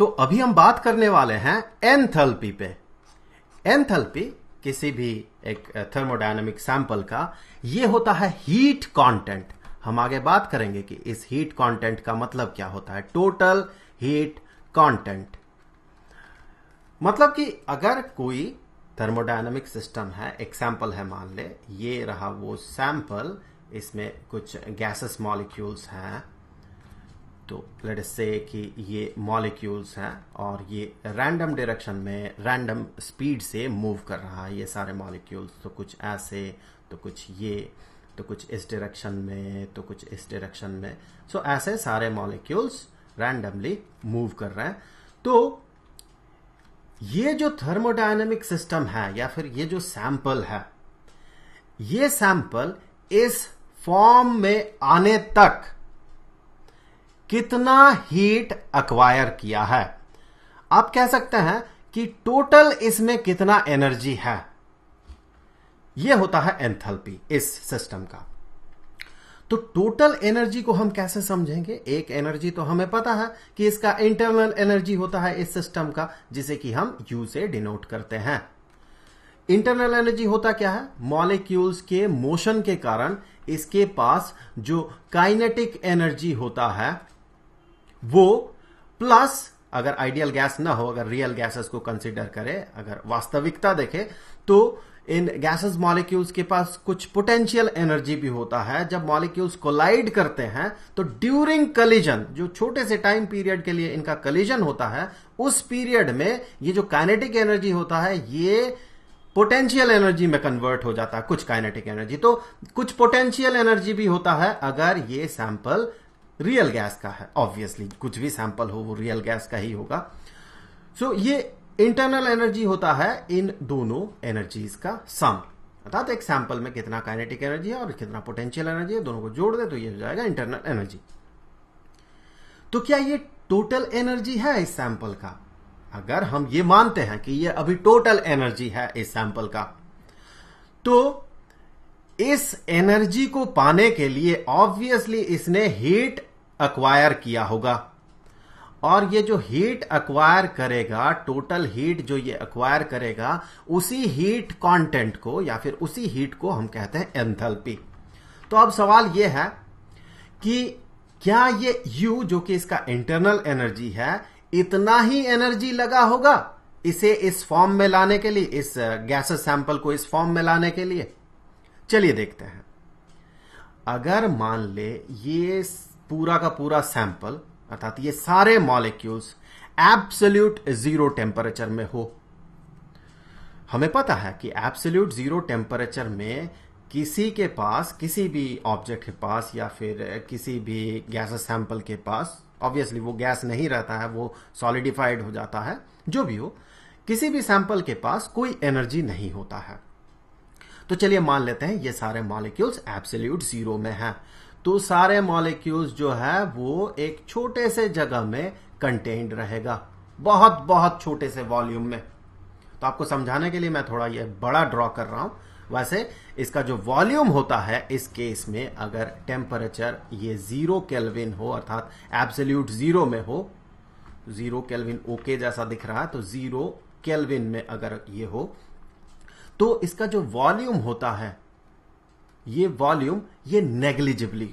तो अभी हम बात करने वाले हैं एंथल्पी पे एंथल्पी किसी भी एक थर्मोडायनेमिक सैंपल का ये होता है हीट कंटेंट हम आगे बात करेंगे कि इस हीट कंटेंट का मतलब क्या होता है टोटल हीट कंटेंट मतलब कि अगर कोई थर्मोडायनेमिक सिस्टम है एक सैंपल है मान ले ये रहा वो सैंपल इसमें कुछ गैसेस मॉलिक्यूल्स हैं तो लेट से कि ये मॉलिक्यूल्स हैं और ये रैंडम डायरेक्शन में रैंडम स्पीड से मूव कर रहा है ये सारे मॉलिक्यूल्स तो कुछ ऐसे तो कुछ ये तो कुछ इस डायरेक्शन में तो कुछ इस डायरेक्शन में सो so, ऐसे सारे मॉलिक्यूल्स रैंडमली मूव कर रहे हैं तो ये जो थर्मोडायनेमिक सिस्टम है या फिर ये जो सैंपल है ये सैंपल इस फॉर्म में आने तक कितना हीट अक्वायर किया है आप कह सकते हैं कि टोटल इसमें कितना एनर्जी है यह होता है एंथैल्पी इस सिस्टम का तो टोटल एनर्जी को हम कैसे समझेंगे एक एनर्जी तो हमें पता है कि इसका इंटरनल एनर्जी होता है इस सिस्टम का जिसे कि हम यू से डिनोट करते हैं इंटरनल एनर्जी होता क्या है मॉलिक्यूल्स के मोशन के कारण इसके पास जो काइनेटिक एनर्जी होता है वो प्लस अगर आइडियल गैस ना हो अगर रियल गैसेस को कंसिडर करें अगर वास्तविकता देखें तो इन गैसेस मॉलिक्यूल्स के पास कुछ पोटेंशियल एनर्जी भी होता है जब मॉलिक्यूल्स कोलाइड करते हैं तो ड्यूरिंग कलिजन जो छोटे से टाइम पीरियड के लिए इनका कलिजन होता है उस पीरियड में ये जो काइनेटिक एनर्जी होता है ये पोटेंशियल एनर्जी में कन्वर्ट हो जाता है कुछ काइनेटिक एनर्जी तो कुछ पोटेंशियल एनर्जी भी होता है अगर ये सैंपल रियल गैस का है ऑब्वियसली कुछ भी सैंपल हो वो रियल गैस का ही होगा सो so, ये इंटरनल एनर्जी होता है इन दोनों एनर्जीज का सम अर्थात एक सैंपल में कितना काइनेटिक एनर्जी है और कितना पोटेंशियल एनर्जी है दोनों को जोड़ दे तो ये हो जाएगा इंटरनल एनर्जी तो क्या ये टोटल एनर्जी है इस सैंपल का अगर हम ये मानते हैं कि ये अभी टोटल एनर्जी है इस सैंपल का तो इस एनर्जी को पाने के लिए ऑब्वियसली इसने हीट अक्वायर किया होगा और ये जो हीट अक्वायर करेगा टोटल हीट जो ये अक्वायर करेगा उसी हीट कंटेंट को या फिर उसी हीट को हम कहते हैं एंथैल्पी तो अब सवाल ये है कि क्या ये यू जो कि इसका इंटरनल एनर्जी है इतना ही एनर्जी लगा होगा इसे इस फॉर्म में लाने के लिए इस गैस uh, सैंपल को इस फॉर्म में लाने के लिए चलिए देखते हैं अगर मान ले ये पूरा का पूरा सैंपल अर्थात ये सारे मॉलिक्यूल्स एब्सोल्यूट जीरो टेम्परेचर में हो हमें पता है कि एब्सोल्यूट जीरो टेम्परेचर में किसी के पास किसी भी ऑब्जेक्ट के पास या फिर किसी भी गैस सैंपल के पास ऑब्वियसली वो गैस नहीं रहता है वो सॉलिडिफाइड हो जाता है जो भी हो किसी भी सैंपल के पास कोई एनर्जी नहीं होता है तो चलिए मान लेते हैं ये सारे मॉलिक्यूल्स एब्सोल्यूट जीरो में हैं तो सारे मॉलिक्यूल्स जो है वो एक छोटे से जगह में कंटेन्ड रहेगा बहुत बहुत छोटे से वॉल्यूम में तो आपको समझाने के लिए मैं थोड़ा ये बड़ा ड्रॉ कर रहा हूं वैसे इसका जो वॉल्यूम होता है इस केस में अगर टेम्परेचर ये जीरो केल्विन हो अर्थात एब्सोल्यूट जीरो में हो जीरो केल्विन ओके जैसा दिख रहा है तो जीरो केल्विन में अगर ये हो तो इसका जो वॉल्यूम होता है ये वॉल्यूम ये नेग्लिजिबली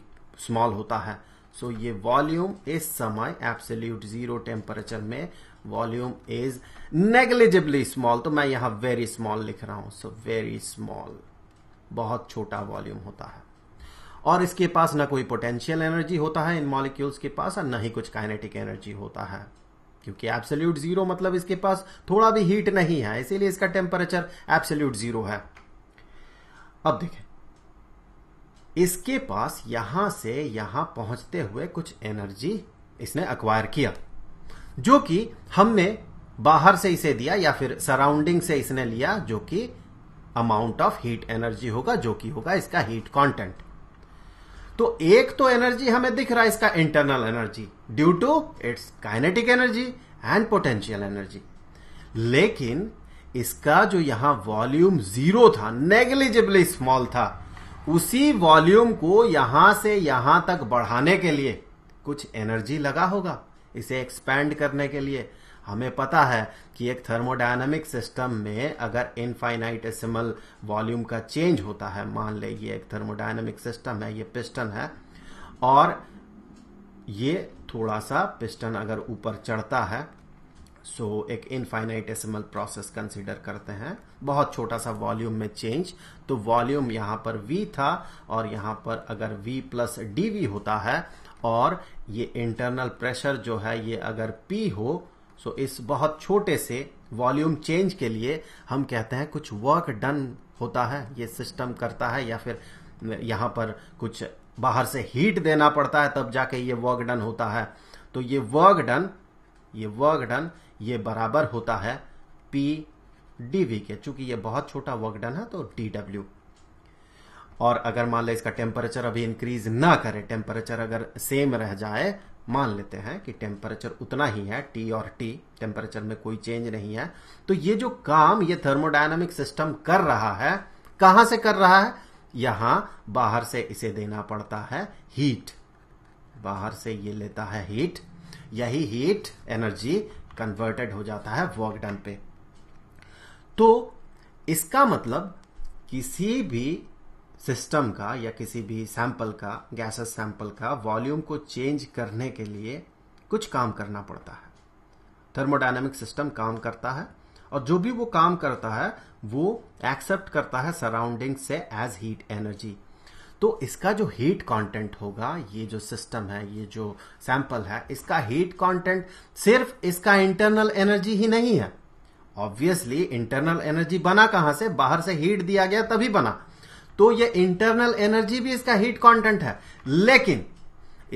स्मॉल होता है सो so, ये वॉल्यूम इस समय एब्सोल्यूट जीरो टेम्परेचर में वॉल्यूम इज नेग्लिजिबली स्मॉल तो मैं यहां वेरी स्मॉल लिख रहा हूं सो वेरी स्मॉल बहुत छोटा वॉल्यूम होता है और इसके पास ना कोई पोटेंशियल एनर्जी होता है इन मॉलिक्यूल्स के पास और ना ही कुछ काइनेटिक एनर्जी होता है क्योंकि एब्सोल्यूट जीरो मतलब इसके पास थोड़ा भी हीट नहीं है इसीलिए इसका टेम्परेचर एब्सोल्यूट जीरो है अब देखें इसके पास यहां से यहां पहुंचते हुए कुछ एनर्जी इसने अक्वायर किया जो कि हमने बाहर से इसे दिया या फिर सराउंडिंग से इसने लिया जो कि अमाउंट ऑफ हीट एनर्जी होगा जो कि होगा इसका हीट कंटेंट तो एक तो एनर्जी हमें दिख रहा है इसका internal energy due to its kinetic energy and potential energy लेकिन इसका जो यहां वॉल्यूम जीरो था नेग्लिजिबली स्मॉल था उसी वॉल्यूम को यहां से यहां तक बढ़ाने के लिए कुछ एनर्जी लगा होगा इसे एक्सपैंड करने के लिए हमें पता है कि एक थर्मोडायनामिक सिस्टम में अगर इनफाइनाइटेसिमल वॉल्यूम का चेंज होता है मान ले ये एक थर्मोडायनामिक सिस्टम है ये पिस्टन है और ये थोड़ा सा पिस्टन अगर ऊपर चढ़ता है सो so, एक इनफाइनाइटेसिमल प्रोसेस कंसिडर करते हैं बहुत छोटा सा वॉल्यूम में चेंज तो वॉल्यूम यहां पर v था और यहां पर अगर v प्लस डी होता है और ये इंटरनल प्रेशर जो है ये अगर p हो सो so इस बहुत छोटे से वॉल्यूम चेंज के लिए हम कहते हैं कुछ वर्क डन होता है ये सिस्टम करता है या फिर यहां पर कुछ बाहर से हीट देना पड़ता है तब जाके ये वर्क डन होता है तो ये वर्क डन ये वर्क डन ये बराबर होता है पी डी वी के चूंकि ये बहुत छोटा वर्क डन है तो डी डब्ल्यू और अगर मान लें इसका टेम्परेचर अभी इंक्रीज ना करे टेम्परेचर अगर सेम रह जाए मान लेते हैं कि टेम्परेचर उतना ही है टी और टी टेम्परेचर में कोई चेंज नहीं है तो ये जो काम ये थर्मोडायनामिक सिस्टम कर रहा है कहां से कर रहा है यहां बाहर से इसे देना पड़ता है हीट बाहर से ये लेता है हीट यही हीट एनर्जी कन्वर्टेड हो जाता है वर्क डन पे तो इसका मतलब किसी भी सिस्टम का या किसी भी सैंपल का गैसेस सैंपल का वॉल्यूम को चेंज करने के लिए कुछ काम करना पड़ता है थर्मोडाइनमिक सिस्टम काम करता है और जो भी वो काम करता है वो एक्सेप्ट करता है सराउंडिंग से एज हीट एनर्जी तो इसका जो हीट कंटेंट होगा ये जो सिस्टम है ये जो सैंपल है इसका हीट कंटेंट सिर्फ इसका इंटरनल एनर्जी ही नहीं है ऑब्वियसली इंटरनल एनर्जी बना कहां से बाहर से हीट दिया गया तभी बना तो ये इंटरनल एनर्जी भी इसका हीट कंटेंट है लेकिन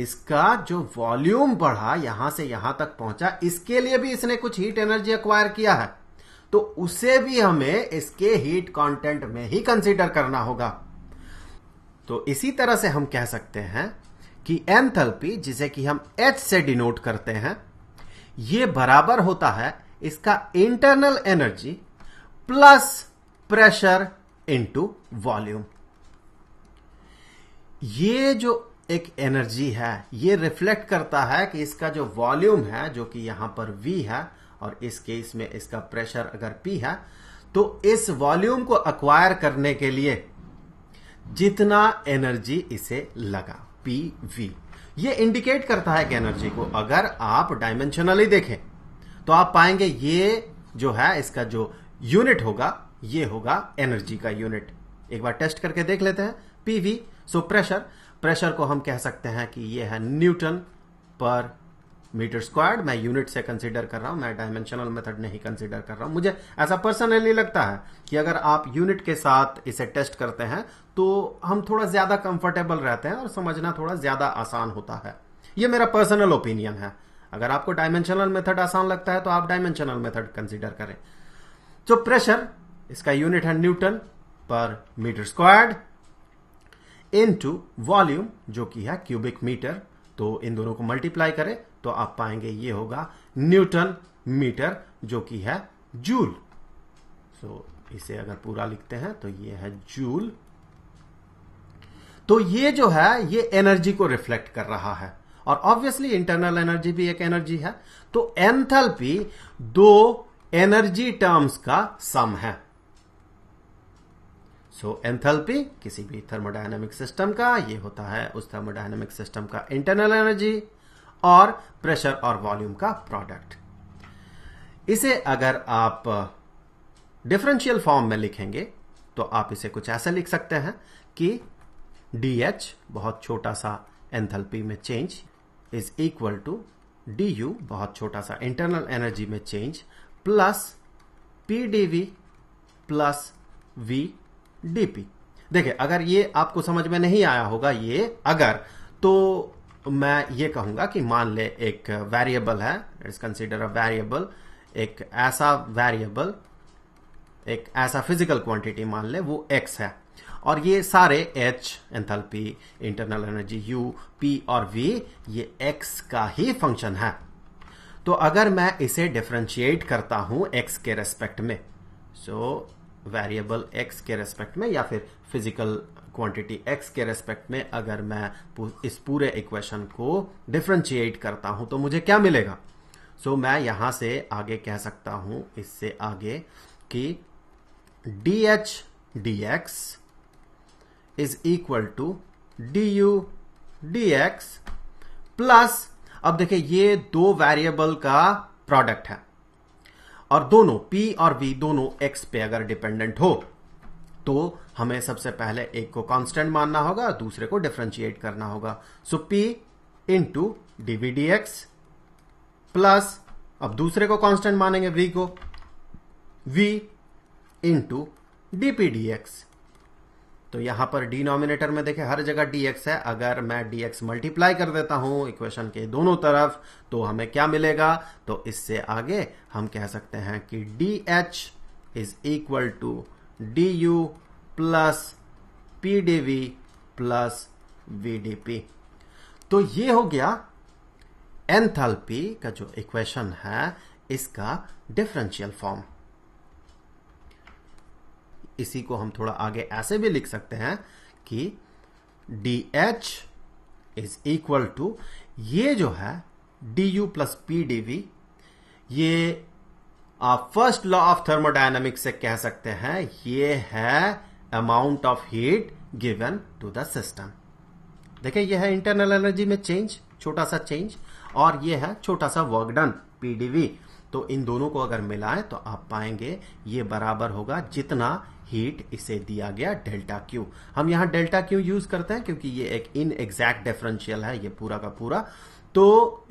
इसका जो वॉल्यूम बढ़ा यहां से यहां तक पहुंचा इसके लिए भी इसने कुछ हीट एनर्जी अक्वायर किया है तो उसे भी हमें इसके हीट कंटेंट में ही कंसीडर करना होगा तो इसी तरह से हम कह सकते हैं कि एंथल्पी जिसे कि हम एच से डिनोट करते हैं ये बराबर होता है इसका internal energy plus pressure into volume ये जो एक एनर्जी है ये रिफ्लेक्ट करता है कि इसका जो वॉल्यूम है जो कि यहां पर V है और इस केस में इसका प्रेशर अगर P है तो इस वॉल्यूम को अक्वायर करने के लिए जितना एनर्जी इसे लगा पी वी ये इंडिकेट करता है कि एनर्जी को अगर आप डायमेंशनली देखें तो आप पाएंगे ये जो है इसका जो यूनिट होगा ये होगा एनर्जी का यूनिट एक बार टेस्ट करके देख लेते हैं पीवी सो प्रेशर प्रेशर को हम कह सकते हैं कि ये है न्यूटन पर मीटर स्क्वायर्ड मैं यूनिट से कंसिडर कर रहा हूं मैं डायमेंशनल मेथड नहीं कंसिडर कर रहा हूं मुझे ऐसा पर्सनली लगता है कि अगर आप यूनिट के साथ इसे टेस्ट करते हैं तो हम थोड़ा ज्यादा कंफर्टेबल रहते हैं और समझना थोड़ा ज्यादा आसान होता है ये मेरा पर्सनल ओपिनियन है अगर आपको डायमेंशनल मेथड आसान लगता है तो आप डायमेंशनल मेथड कंसिडर करें तो प्रेशर इसका यूनिट है newton per metre squared in volume जो कि है क्यूबिक मीटर तो इन दोनों को मल्टीप्लाई करें तो आप पाएंगे ये होगा न्यूटन मीटर जो कि है जूल सो so, इसे अगर पूरा लिखते हैं तो ये है जूल तो ये जो है ये एनर्जी को रिफ्लेक्ट कर रहा है और ऑब्वियसली इंटरनल एनर्जी भी एक एनर्जी है तो एंथैल्पी दो एनर्जी टर्म्स का सम है सो so, एंथैल्पी किसी भी थर्मोडायनेमिक सिस्टम का ये होता है उस थर्मोडायनेमिक सिस्टम का इंटरनल एनर्जी और प्रेशर और वॉल्यूम का प्रोडक्ट इसे अगर आप डिफरेंशियल फॉर्म में लिखेंगे तो आप इसे कुछ ऐसा लिख सकते हैं कि डी एच बहुत छोटा सा एंथल्पी में change is equal to d u बहुत छोटा सा इंटरनल एनर्जी में change plus p d v plus v d p देखिए अगर ये आपको समझ में नहीं आया होगा ये अगर तो तो मैं ये कहूंगा कि मान ले एक वेरिएबल है इट्स कंसिडर अ वेरिएबल एक ऐसा वेरिएबल एक ऐसा फिजिकल क्वांटिटी मान ले वो x है और ये सारे h enthalpy internal energy u p और v ये x का ही फंक्शन है तो अगर मैं इसे डिफ्रेंशिएट करता हूं x के रेस्पेक्ट में सो वेरिएबल x के रेस्पेक्ट में या फिर फिजिकल क्वांटिटी एक्स के रेस्पेक्ट में अगर मैं इस पूरे इक्वेशन को डिफ्रेंशिएट करता हूं तो मुझे क्या मिलेगा सो so, मैं यहां से आगे कह सकता हूं इससे आगे कि d h d x is equal to d u d x plus अब देखिए ये दो वेरिएबल का प्रोडक्ट है और दोनों पी और वी दोनों एक्स पे अगर डिपेंडेंट हो तो हमें सबसे पहले एक को कांस्टेंट मानना होगा और दूसरे को डिफ्रेंशिएट करना होगा so p into d v d x plus अब दूसरे को कांस्टेंट मानेंगे वी को वी इंटू डीपीडीएक्स तो यहां पर डिनोमिनेटर में देखे हर जगह dx है अगर मैं dx मल्टीप्लाई कर देता हूं इक्वेशन के दोनों तरफ तो हमें क्या मिलेगा तो इससे आगे हम कह सकते हैं कि dh is equal to d u plus p d v plus v d p तो ये हो गया एंथैल्पी का जो इक्वेशन है इसका डिफरेंशियल फॉर्म इसी को हम थोड़ा आगे ऐसे भी लिख सकते हैं कि d h is equal to ये जो है d u plus p d v ये आप फर्स्ट लॉ ऑफ थर्मोडायनामिक्स से कह सकते हैं ये है amount of heat given to the system देखिए यह है इंटरनल एनर्जी में चेंज छोटा सा चेंज और यह है छोटा सा वर्क डन पीडीवी तो इन दोनों को अगर मिलाएं तो आप पाएंगे ये बराबर होगा जितना हीट इसे दिया गया डेल्टा क्यू हम यहां डेल्टा क्यू यूज करते हैं क्योंकि ये एक इन एग्जैक्ट डिफरेंशियल है ये पूरा का पूरा तो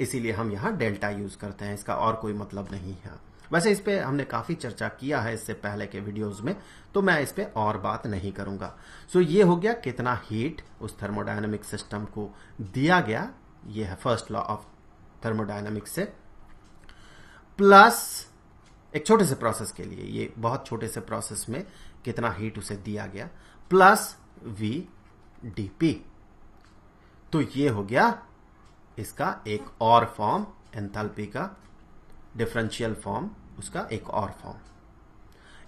इसीलिए हम यहां डेल्टा यूज करते हैं इसका और कोई मतलब नहीं है वैसे इस पर हमने काफ़ी चर्चा किया है इससे पहले के वीडियोस में तो मैं इस पर और बात नहीं करूंगा सो so, ये हो गया कितना हीट उस थर्मोडाइनमिक सिस्टम को दिया गया ये है फर्स्ट लॉ ऑफ थर्मोडाइनमिक्स से प्लस एक छोटे से प्रोसेस के लिए ये बहुत छोटे से प्रोसेस में कितना हीट उसे दिया गया प्लस वी डी पी तो ये हो गया इसका एक और फॉर्म एंथैल्पी का डिफरेंशियल फॉर्म उसका एक और फॉर्म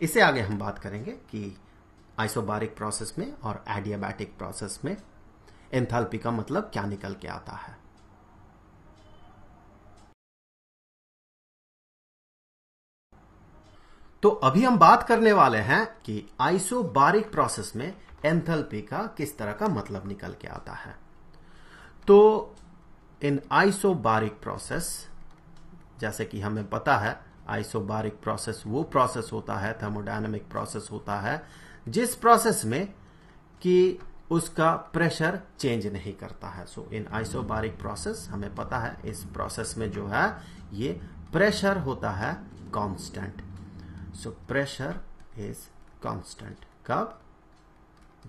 इससे आगे हम बात करेंगे कि आइसोबारिक प्रोसेस में और एडियाबैटिक प्रोसेस में एंथैल्पी का मतलब क्या निकल के आता है तो अभी हम बात करने वाले हैं कि आइसोबारिक प्रोसेस में एंथैल्पी का किस तरह का मतलब निकल के आता है तो इन आइसोबारिक प्रोसेस जैसे कि हमें पता है आइसोबारिक प्रोसेस वो प्रोसेस होता है थर्मोडाइनमिक प्रोसेस होता है जिस प्रोसेस में कि उसका प्रेशर चेंज नहीं करता है सो इन आइसोबारिक प्रोसेस हमें पता है इस प्रोसेस में जो है ये प्रेशर होता है constant so pressure is constant कब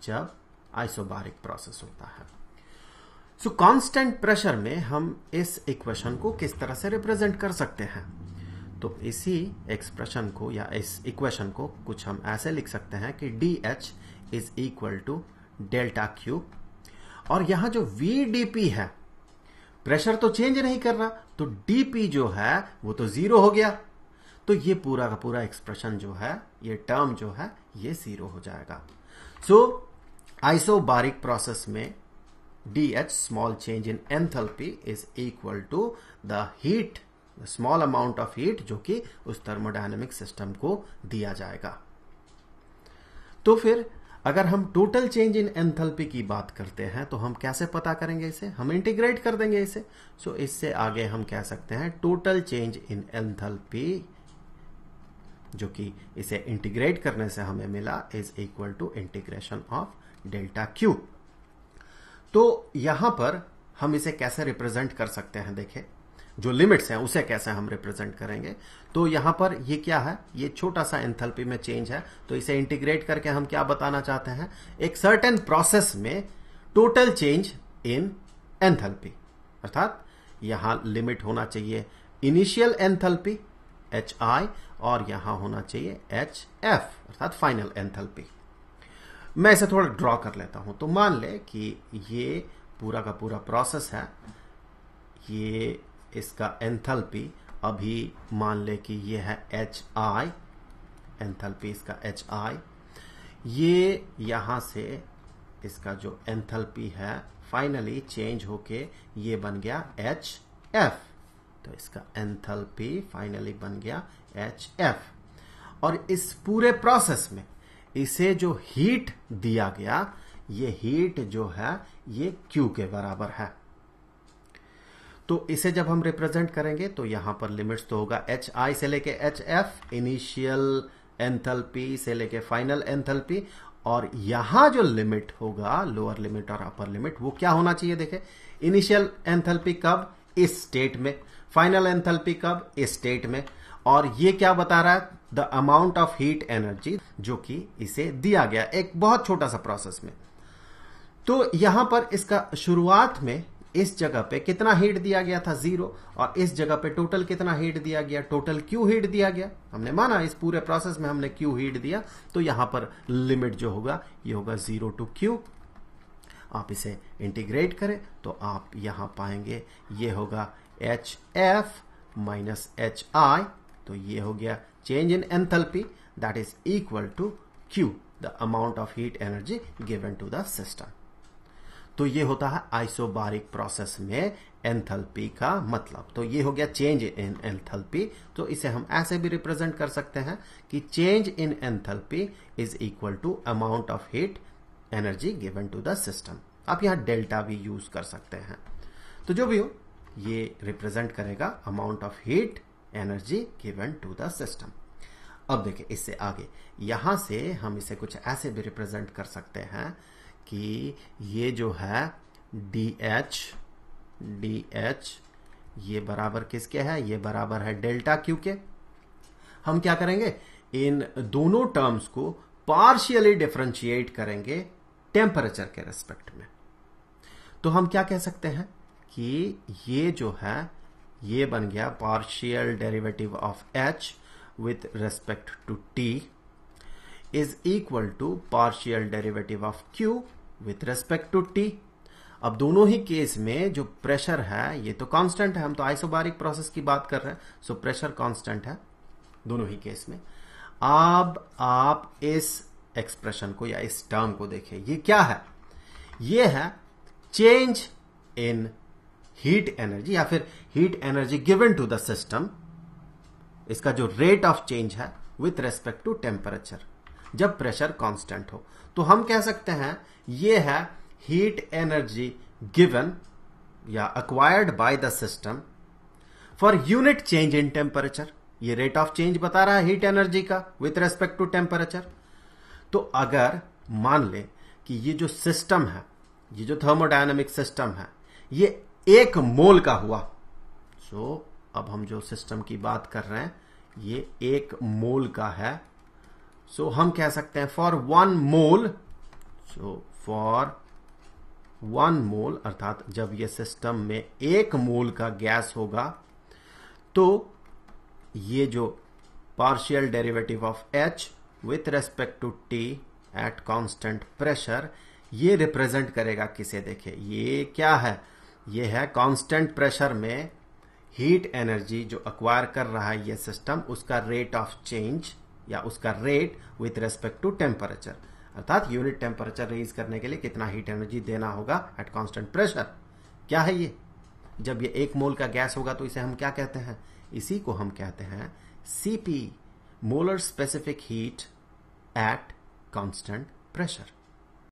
जब आइसोबारिक प्रोसेस होता है सो कांस्टेंट प्रेशर में हम इस इक्वेशन को किस तरह से रिप्रेजेंट कर सकते हैं तो इसी एक्सप्रेशन को या इस इक्वेशन को कुछ हम ऐसे लिख सकते हैं कि d h is equal to delta q और यहां जो वी है प्रेशर तो चेंज नहीं कर रहा तो डीपी जो है वो तो जीरो हो गया तो ये पूरा का पूरा एक्सप्रेशन जो है ये टर्म जो है ये जीरो हो जाएगा सो आइसोबारिक प्रोसेस में d h small change in enthalpy is equal to the heat small amount of heat जो कि उस थर्मोडायनेमिक सिस्टम को दिया जाएगा तो फिर अगर हम टोटल चेंज इन एंथल्पी की बात करते हैं तो हम कैसे पता करेंगे इसे हम इंटीग्रेट कर देंगे इसे सो so, इससे आगे हम कह सकते हैं टोटल चेंज इन एंथल्पी जो कि इसे इंटीग्रेट करने से हमें मिला is equal to integration of delta q तो यहां पर हम इसे कैसे रिप्रेजेंट कर सकते हैं देखें जो लिमिट्स हैं उसे कैसे हम रिप्रेजेंट करेंगे तो यहां पर ये क्या है ये छोटा सा एंथैल्पी में चेंज है तो इसे इंटीग्रेट करके हम क्या बताना चाहते हैं एक सर्टेन प्रोसेस में टोटल चेंज इन एंथैल्पी अर्थात यहां लिमिट होना चाहिए इनिशियल एंथैल्पी एच आई और यहां होना चाहिए एच एफ अर्थात फाइनल एंथल्पी मैं इसे थोड़ा ड्रॉ कर लेता हूं तो मान ले कि ये पूरा का पूरा प्रोसेस है ये इसका एंथल्पी अभी मान ले कि ये है एच आई एंथल्पी इसका एच आई ये यहां से इसका जो एंथल्पी है फाइनली चेंज होके ये बन गया एच एफ तो इसका एंथैल्पी फाइनली बन गया एच एफ और इस पूरे प्रोसेस में इसे जो हीट दिया गया ये हीट जो है ये क्यू के बराबर है तो इसे जब हम रिप्रेजेंट करेंगे तो यहां पर लिमिट्स तो होगा एच आई से लेके एच एफ इनिशियल एंथल्पी से लेके फाइनल एंथल्पी और यहां जो लिमिट होगा लोअर लिमिट और अपर लिमिट वो क्या होना चाहिए देखे इनिशियल एंथल्पी कब इस स्टेट में फाइनल एंथल्पी कब इस स्टेट में और ये क्या बता रहा है the amount of heat energy जो कि इसे दिया गया एक बहुत छोटा सा प्रोसेस में तो यहां पर इसका शुरुआत में इस जगह पे कितना हीट दिया गया था जीरो और इस जगह पे टोटल कितना हीट दिया गया टोटल क्यू हीट दिया गया हमने माना इस पूरे प्रोसेस में हमने क्यू हीट दिया तो यहां पर लिमिट जो होगा ये होगा जीरो टू क्यू आप इसे इंटीग्रेट करें तो आप यहां पाएंगे ये होगा h f minus h i तो ये हो गया change in enthalpy that is equal to q the amount of heat energy given to the system तो ये होता है आइसोबारिक प्रोसेस में एंथल्पी का मतलब तो ये हो गया चेंज इन एंथल्पी तो इसे हम ऐसे भी रिप्रेजेंट कर सकते हैं कि change in enthalpy is equal to amount of heat energy given to the system आप यहां डेल्टा भी यूज कर सकते हैं तो जो भी हो ये रिप्रेजेंट करेगा amount of heat energy given to the system अब देखिए इससे आगे यहां से हम इसे कुछ ऐसे भी रिप्रेजेंट कर सकते हैं कि ये जो है डी एच डी एच ये बराबर किसके है ये बराबर है डेल्टा क्यू के हम क्या करेंगे इन दोनों टर्म्स को पार्शियली डिफ्रेंशिएट करेंगे टेम्परेचर के रेस्पेक्ट में तो हम क्या कह सकते हैं कि ये जो है ये बन गया partial derivative of h with respect to t is equal to partial derivative of Q with respect to T. अब दोनों ही केस में जो प्रेशर है ये तो कांस्टेंट है हम तो आइसोबारिक प्रोसेस की बात कर रहे हैं सो प्रेशर कांस्टेंट है दोनों ही केस में अब आप इस एक्सप्रेशन को या इस टर्म को देखें ये क्या है ये है चेंज इन हीट एनर्जी या फिर heat energy given to the system इसका जो रेट ऑफ चेंज है विथ रेस्पेक्ट टू टेम्परेचर जब प्रेशर कांस्टेंट हो तो हम कह सकते हैं ये है हीट एनर्जी गिवन या acquired by the system for unit change in temperature ये रेट ऑफ चेंज बता रहा है हीट एनर्जी का विथ रेस्पेक्ट टू टेम्परेचर तो अगर मान ले कि ये जो सिस्टम है ये जो थर्मोडायनेमिक सिस्टम है ये एक मोल का हुआ सो so, अब हम जो सिस्टम की बात कर रहे हैं ये एक मोल का है सो हम कह सकते हैं for one mole so for one mole अर्थात जब यह सिस्टम में एक मोल का गैस होगा तो ये जो partial derivative of h with respect to t at constant pressure ये रिप्रेजेंट करेगा किसे देखे ये क्या है ये है कांस्टेंट प्रेशर में हीट एनर्जी जो अक्वायर कर रहा है ये सिस्टम उसका रेट ऑफ चेंज या उसका rate with respect to temperature अर्थात यूनिट टेम्परेचर रेज करने के लिए कितना हीट एनर्जी देना होगा एट कॉन्स्टेंट प्रेशर क्या है ये जब ये एक मोल का गैस होगा तो इसे हम क्या कहते हैं इसी को हम कहते हैं C P molar specific heat at constant pressure